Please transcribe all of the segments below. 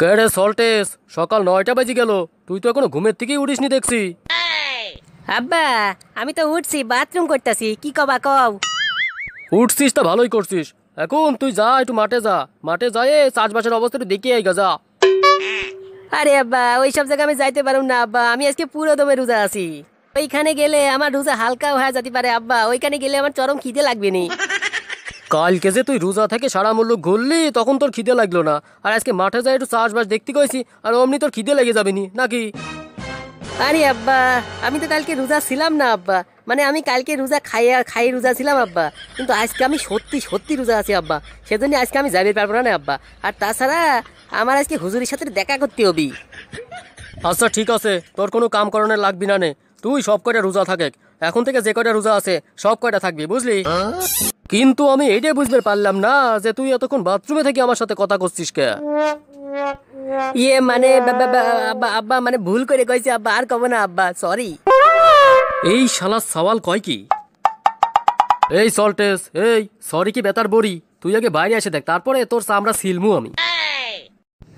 কেড়ে সল্টেস সকাল নয়টা বাজে গেল তুই তো এখনো ঘুমের থেকেই উঠিসনি দেখছি আব্বা আমি তো উঠছি বাথরুম করতেছি কি কবা কব উঠছিস তা ভালোই করছিস এখন তুই যা একটু মাঠে যা মাঠে যায়ে চাষবাসের অবস্থাটা দেখি আই যা আরে আব্বা ওই সব জায়গায় আমি যাইতে পারুম না আব্বা আমি আজকে পুরো দমে রোজা আছি ওইখানে গেলে আমার রোজা হালকা হয়ে যেতে পারে আব্বা ওইখানে গেলে আমার চরম খিদে লাগবে নি কালকে যে তুই রোজা থেকে সারা মূল্য ঘুরলি তখন তোর খিদে লাগলো না আর আজকে মাঠে যাই একটু চাষবাস দেখতে গেছি আর অমনি তোর খিদে লেগে যাবেনি নাকি আরে আব্বা আমি তো কালকে রোজা ছিলাম না আব্বা মানে আমি কালকে রোজা খাই খাই রোজা ছিলাম আব্বা কিন্তু আজকে আমি সত্যি সত্যি রোজা আছি আব্বা সেজন্য আজকে আমি যাইতে পারবো না আব্বা আর তাছাড়া আমার আজকে হুজুরের সাথে দেখা করতে হবি আচ্ছা ঠিক আছে তোর কোনো কাম করণের লাগবি না নে তুই সব কয়টা রোজা থাকে এখন থেকে যে কয়টা রোজা আছে সব কয়টা থাকবি বুঝলি কিন্তু আমি এটাই বুঝতে পারলাম না যে তুই এতক্ষণ বাথরুমে থেকে আমার সাথে কথা করছিস কে ইয়ে মানে আব্বা আব্বা মানে ভুল করে কইছি আব্বা আর কব না আব্বা সরি এই শালা সওয়াল কয় কি এই সল্টেস এই সরি কি বেতার বড়ি তুই আগে বাইরে এসে দেখ তারপরে তোর চামড়া সিলমু আমি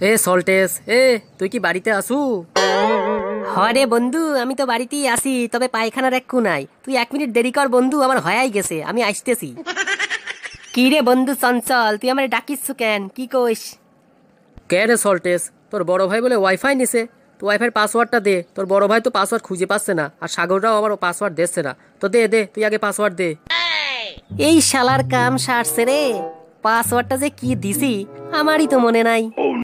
এ সল্টেস এ তুই কি বাড়িতে আসু হরে হ্যাঁ বন্ধু আমি তো বাড়িতেই আসি তবে পায়খানার এক নাই তুই এক মিনিট দেরি কর বন্ধু আমার হয়াই গেছে আমি আসতেছি কিরে বন্ধু চঞ্চল তুই আমার ডাকিস কেন কি কইস রে সল্টেস তোর বড় ভাই বলে ওয়াইফাই নিছে তো ওয়াইফাইয়ের পাসওয়ার্ডটা দে তোর বড় ভাই তো পাসওয়ার্ড খুঁজে পাচ্ছে না আর সাগররাও আমার পাসওয়ার্ড দিচ্ছে না তো দে দে তুই আগে পাসওয়ার্ড দে এই শালার কাম সারছে রে পাসওয়ার্ডটা যে কি দিছি আমারই তো মনে নাই oh,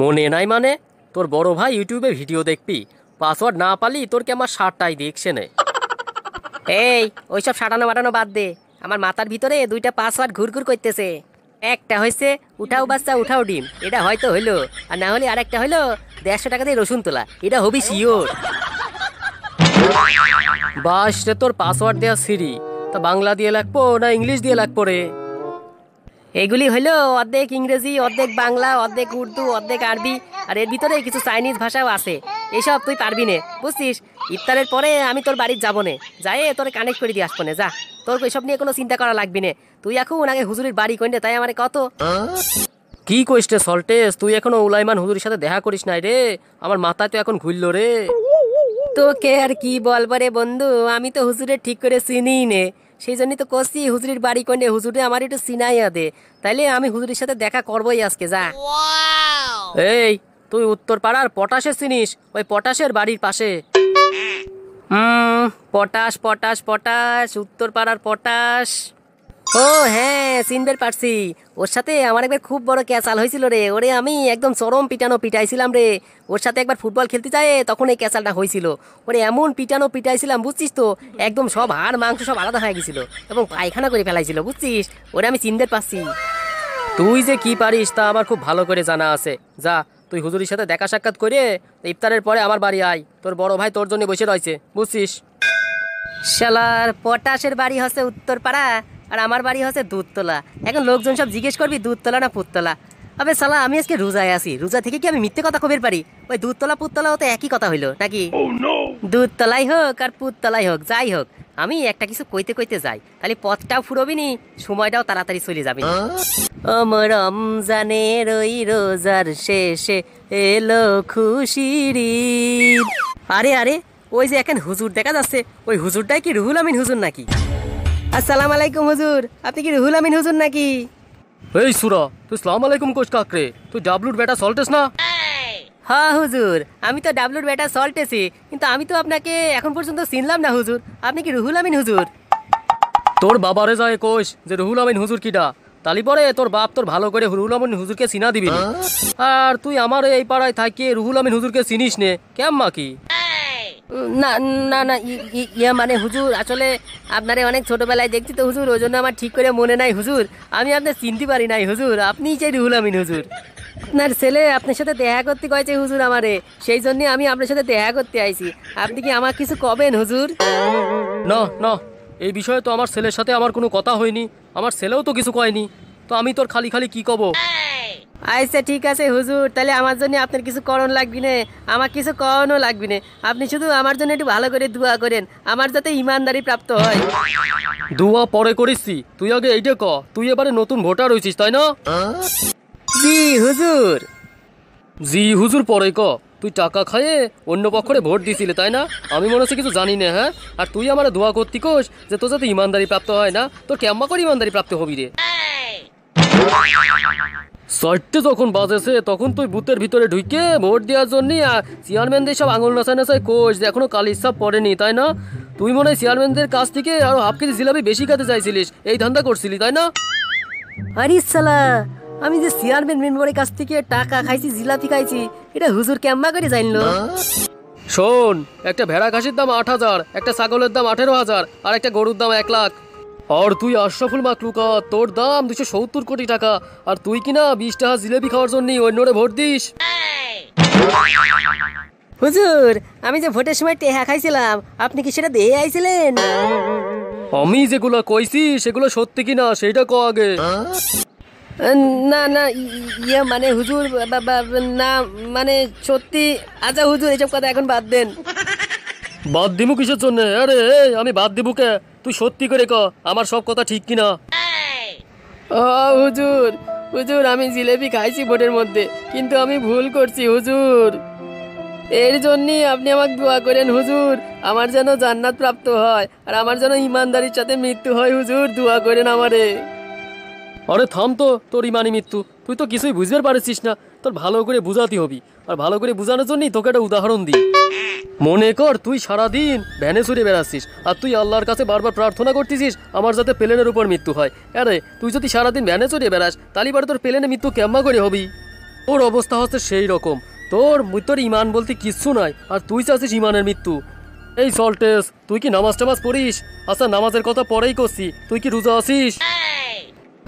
মনে নাই মানে তোর বড় ভাই ইউটিউবে ভিডিও দেখবি পাসওয়ার্ড না পালি তোর কি আমার শার্টটাই দেখছে না এই ওইসব সাটানো বাটানো বাদ দে আমার মাথার ভিতরে দুইটা পাসওয়ার্ড ঘুরঘুর করতেছে একটা হয়েছে উঠাও বাচ্চা উঠাও ডিম এটা হয়তো হইলো আর না হলে আরেকটা হইলো দেড়শো টাকা দিয়ে রসুন তোলা এটা হবি শিওর বাস রে তোর পাসওয়ার্ড দেওয়া সিরি তা বাংলা দিয়ে লাগবো না ইংলিশ দিয়ে লাগবো রে এগুলি হলো অর্ধেক ইংরেজি অর্ধেক বাংলা অর্ধেক উর্দু অর্ধেক আরবি আর এর ভিতরে কিছু চাইনিজ ভাষাও আছে এসব তুই পারবি নে বুঝছিস ইফতারের পরে আমি তোর বাড়ির যাবো নে যাই তোর কানেক্ট করে দিয়ে আসবো নে যা তোর এসব নিয়ে কোনো চিন্তা করা লাগবে না তুই এখন আগে হুজুরির বাড়ি কইনে তাই আমার কত কি কইস রে সল্টেস তুই এখনো উলাইমান হুজুরের সাথে দেখা করিস নাই রে আমার মাথায় তো এখন ঘুরলো রে তোকে আর কি বলবো রে বন্ধু আমি তো হুজুরে ঠিক করে চিনি নে সেই জন্যই তো কষি হুজুরের বাড়ি কনে হুজুরে আমার একটু চিনাইয়া দে তাইলে আমি হুজুরের সাথে দেখা করবোই আজকে যা এই তুই উত্তর পাড়ার পটাশে চিনিস ওই পটাশের বাড়ির পাশে পটাশ পটাশ পটাশ উত্তর পাড়ার পটাশ ও হ্যাঁ সিনবের পারছি ওর সাথে আমার একবার খুব বড় ক্যাসাল হয়েছিল রে ওরে আমি একদম চরম পিটানো পিটাইছিলাম রে ওর সাথে একবার ফুটবল খেলতে যায় তখন এই ক্যাসালটা হয়েছিল ওরে এমন পিটানো পিটাইছিলাম বুঝছিস তো একদম সব হাড় মাংস সব আলাদা হয়ে গেছিল এবং পায়খানা করে ফেলাইছিল বুঝছিস ওরে আমি সিনদের পাচ্ছি তুই যে কি পারিস তা আমার খুব ভালো করে জানা আছে যা তুই হুজুরির সাথে দেখা সাক্ষাৎ করে ইফতারের পরে আমার বাড়ি আয় তোর বড় ভাই তোর জন্য বসে রয়েছে বুঝছিস শালার পটাশের বাড়ি হচ্ছে উত্তরপাড়া আর আমার বাড়ি হচ্ছে দুধতলা এখন লোকজন সব জিজ্ঞেস করবি দুধতলা না পুততলা আবে সালা আমি আজকে রোজায় আছি রোজা থেকে কি আমি মিথ্যে কথা কবির পারি ওই দুধতলা পুততলা হতে একই কথা হইলো নাকি oh, দুধতলাই হোক আর পুততলাই হোক যাই হোক আমি একটা কিছু কইতে কইতে যাই তাহলে পথটাও ফুরবি নি সময়টাও তাড়াতাড়ি চলে যাবে আমার রমজানের ওই রোজার শেষে এলো খুশির আরে আরে ওই যে এখন হুজুর দেখা যাচ্ছে ওই হুজুরটাই কি রুহুল আমিন হুজুর নাকি আসসালাম আলাইকুম হুজুর আপনি কি রুহুল আমিন হুজুর নাকি এই সুরা তুই সালাম আলাইকুম কোচ কাকরে তুই ডাবলুর বেটা সল্টেস না হ্যাঁ হুজুর আমি তো ডাবলুর ব্যাটা সল্টেছি কিন্তু আমি তো আপনাকে এখন পর্যন্ত চিনলাম না হুজুর আপনি কি রুহুল আমিন হুজুর তোর বাবারে যায় কোষ যে রুহুল আমিন হুজুর কিটা তালি পরে তোর বাপ তোর ভালো করে রুহুল আমিন হুজুরকে চিনা দিবি আর তুই আমার এই পাড়ায় থাকিয়ে রুহুল আমিন হুজুরকে চিনিস নে কেম মা কি না না না ইয়া মানে হুজুর আসলে আপনারে অনেক ছোটবেলায় দেখছি তো হুজুর ওই জন্য আমার ঠিক করে মনে নাই হুজুর আমি আপনার চিনতে পারি নাই হুজুর আপনি চাই রুহুল আমিন হুজুর আপনার ছেলে আপনার সাথে দেখা করতে কয়েছে হুজুর আমারে সেই জন্য আমি আপনার সাথে দেখা করতে আইছি আপনি কি আমার কিছু কবেন হুজুর না ন এই বিষয়ে তো আমার ছেলের সাথে আমার কোনো কথা হয়নি আমার ছেলেও তো কিছু কয়নি তো আমি তোর খালি খালি কি কব আচ্ছা ঠিক আছে হুজুর তাহলে আমার জন্য আপনার কিছু করণ লাগবি না আমার কিছু করণও লাগবি না আপনি শুধু আমার জন্য একটু ভালো করে দোয়া করেন আমার যাতে ইমানদারি প্রাপ্ত হয় দোয়া পরে করিসি তুই আগে এইটা ক তুই এবারে নতুন ভোটার হয়েছিস তাই না জি হুজুর জি হুজুর পরে ক তুই টাকা খায়ে অন্য পক্ষরে ভোট দিছিলে তাই না আমি মনে হচ্ছে কিছু জানি না হ্যাঁ আর তুই আমার দোয়া করতি কোষ যে তোর যাতে ইমানদারি প্রাপ্ত হয় না তোর কেম্মা করে ইমানদারি প্রাপ্ত হবি রে সাইটে যখন বাজেছে তখন তুই বুথের ভিতরে ঢুকে ভোট দেওয়ার জন্যই চেয়ারম্যানদের সব আঙুল নাচায় নাচায় কোস যে এখনো কাল হিসাব পড়েনি তাই না তুই মনে হয় চেয়ারম্যানদের কাছ থেকে আরো হাফ কেজি জিলাপি বেশি খেতে চাইছিলিস এই ধান্দা করছিলি তাই না আরে আমি যে চেয়ারম্যান মেম্বারের কাছ থেকে টাকা খাইছি জিলাপি খাইছি এটা হুজুর কেম্বা করে জানলো শোন একটা ভেড়া খাসির দাম আট হাজার একটা ছাগলের দাম আঠেরো হাজার আর একটা গরুর দাম এক লাখ আর তুই আশরাফুল মাকলুকা তোর দাম দুশো সত্তর কোটি টাকা আর তুই কিনা বিশ টাকা জিলেবি খাওয়ার জন্য অন্যরে ভোট দিস হুজুর আমি যে ভোটের সময় টেহা খাইছিলাম আপনি কি সেটা দেহে আইছিলেন আমি যেগুলো কইছি সেগুলো সত্যি কিনা সেটা ক আগে না না ইয়ে মানে হুজুর না মানে সত্যি আচ্ছা হুজুর এসব কথা এখন বাদ দেন বাদ দিব কিসের জন্য আরে আমি বাদ দিব কে তুই সত্যি করে ক আমার সব কথা ঠিক কিনা ও হুজুর হুজুর আমি জিলেবি খাইছি ভোটের মধ্যে কিন্তু আমি ভুল করছি হুজুর এর জন্যই আপনি আমাকে দোয়া করেন হুজুর আমার যেন জান্নাত প্রাপ্ত হয় আর আমার যেন ইমানদারির সাথে মৃত্যু হয় হুজুর দোয়া করেন আমারে আরে থাম তো তোর ইমানি মৃত্যু তুই তো কিছুই বুঝতে পারছিস না তোর ভালো করে বুঝাতে হবি আর ভালো করে বুঝানোর জন্যই তোকে একটা উদাহরণ দিই মনে কর তুই সারাদিন ভ্যানে ছুটে বেড়াচ্ছিস আর তুই আল্লাহর কাছে বারবার প্রার্থনা করতেছিস আমার যাতে প্লেনের উপর মৃত্যু হয় আরে তুই যদি সারাদিন ভ্যানে চড়িয়ে বেড়াস তাহলে পরে তোর প্লেনে মৃত্যু কেমন করে হবি তোর অবস্থা হচ্ছে সেই রকম তোর তোর ইমান বলতে কিচ্ছু নাই আর তুই চাচ্ছিস ইমানের মৃত্যু এই সল্টেস তুই কি নামাজ টামাজ পড়িস আচ্ছা নামাজের কথা পরেই করছি তুই কি রোজা আছিস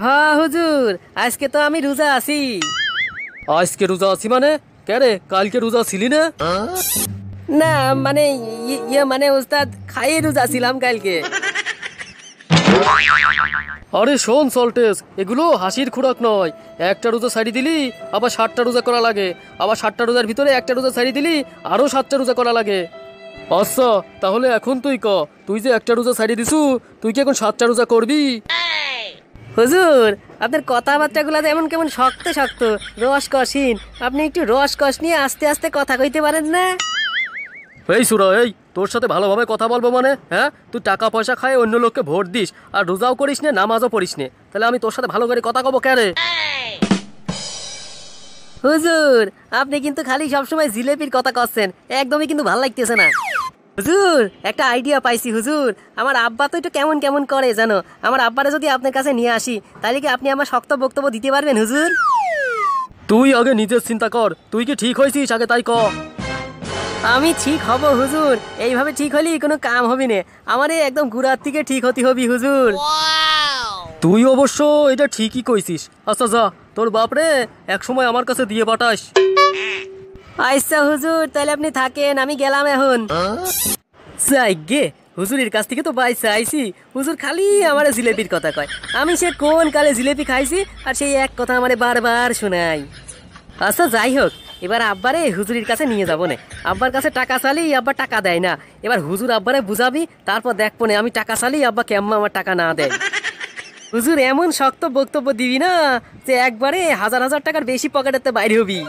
হ্যাঁ হুজুর আজকে তো আমি রোজা আছি আজকে রোজা আছি মানে কেরে কালকে রোজা ছিলি না না মানে ইয়ে মানে উস্তাদ খাইয়ে রোজা ছিলাম কালকে আরে শোন সল্টেস এগুলো হাসির খোরাক নয় একটা রোজা সারি দিলি আবার সাতটা রোজা করা লাগে আবার সাতটা রোজার ভিতরে একটা রোজা সারি দিলি আরও সাতটা রোজা করা লাগে আচ্ছা তাহলে এখন তুই ক তুই যে একটা রোজা সারি দিছু তুই কি এখন সাতটা রোজা করবি হুজুর আপনার কথাবার্তাগুলো এমন কেমন শক্ত শক্ত রস কষিন আপনি একটু রস কষ নিয়ে আস্তে আস্তে কথা কইতে পারেন না এই সুর এই তোর সাথে ভালোভাবে কথা বলবো মানে হ্যাঁ তুই টাকা পয়সা খায় অন্য লোককে ভোট দিস আর রোজাও করিস নে নামাজও পড়িস নে তাহলে আমি তোর সাথে ভালো করে কথা কবো কেরে হুজুর আপনি কিন্তু খালি সবসময় জিলেপির কথা করছেন একদমই কিন্তু ভালো লাগতেছে না হুজুর একটা আইডিয়া পাইছি হুজুর আমার আব্বা তো একটু কেমন কেমন করে জানো আমার আব্বারা যদি আপনার কাছে নিয়ে আসি তাহলে কি আপনি আমার শক্ত বক্তব্য দিতে পারবেন হুজুর তুই আগে নিজের চিন্তা কর তুই কি ঠিক হয়েছিস আগে তাই ক আমি ঠিক হব হুজুর এইভাবে ঠিক হলি কোনো কাম হবি না আমার একদম গুড়ার থেকে ঠিক হতে হবি হুজুর তুই অবশ্য এটা ঠিকই কইছিস আচ্ছা যা তোর বাপরে একসময় আমার কাছে দিয়ে পাঠাস আচ্ছা হুজুর তাহলে আপনি থাকেন আমি গেলাম এখন গে হুজুরের কাছ থেকে তো আইসি হুজুর খালি আমার জিলেপির কথা কয় আমি সে কোন কালে জিলেপি খাইছি আর সেই এক কথা আমার বারবার শোনাই আচ্ছা যাই হোক এবার আব্বারে হুজুরির কাছে নিয়ে যাবো না আব্বার কাছে টাকা চালি আব্বার টাকা দেয় না এবার হুজুর আব্বারে বুঝাবি তারপর দেখবো না আমি টাকা চালি আব্বা কেমন আমার টাকা না দেয় হুজুর এমন শক্ত বক্তব্য দিবি না যে একবারে হাজার হাজার টাকার বেশি পকেটেতে বাইরে হবি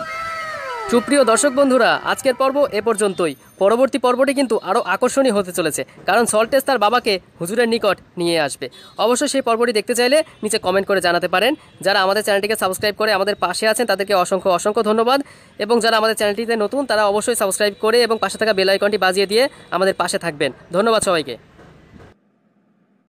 সুপ্রিয় দর্শক বন্ধুরা আজকের পর্ব এ পর্যন্তই পরবর্তী পর্বটি কিন্তু আরও আকর্ষণীয় হতে চলেছে কারণ সল্টেস তার বাবাকে হুজুরের নিকট নিয়ে আসবে অবশ্যই সেই পর্বটি দেখতে চাইলে নিচে কমেন্ট করে জানাতে পারেন যারা আমাদের চ্যানেলটিকে সাবস্ক্রাইব করে আমাদের পাশে আছেন তাদেরকে অসংখ্য অসংখ্য ধন্যবাদ এবং যারা আমাদের চ্যানেলটিতে নতুন তারা অবশ্যই সাবস্ক্রাইব করে এবং পাশে থাকা বেলাইকনটি বাজিয়ে দিয়ে আমাদের পাশে থাকবেন ধন্যবাদ সবাইকে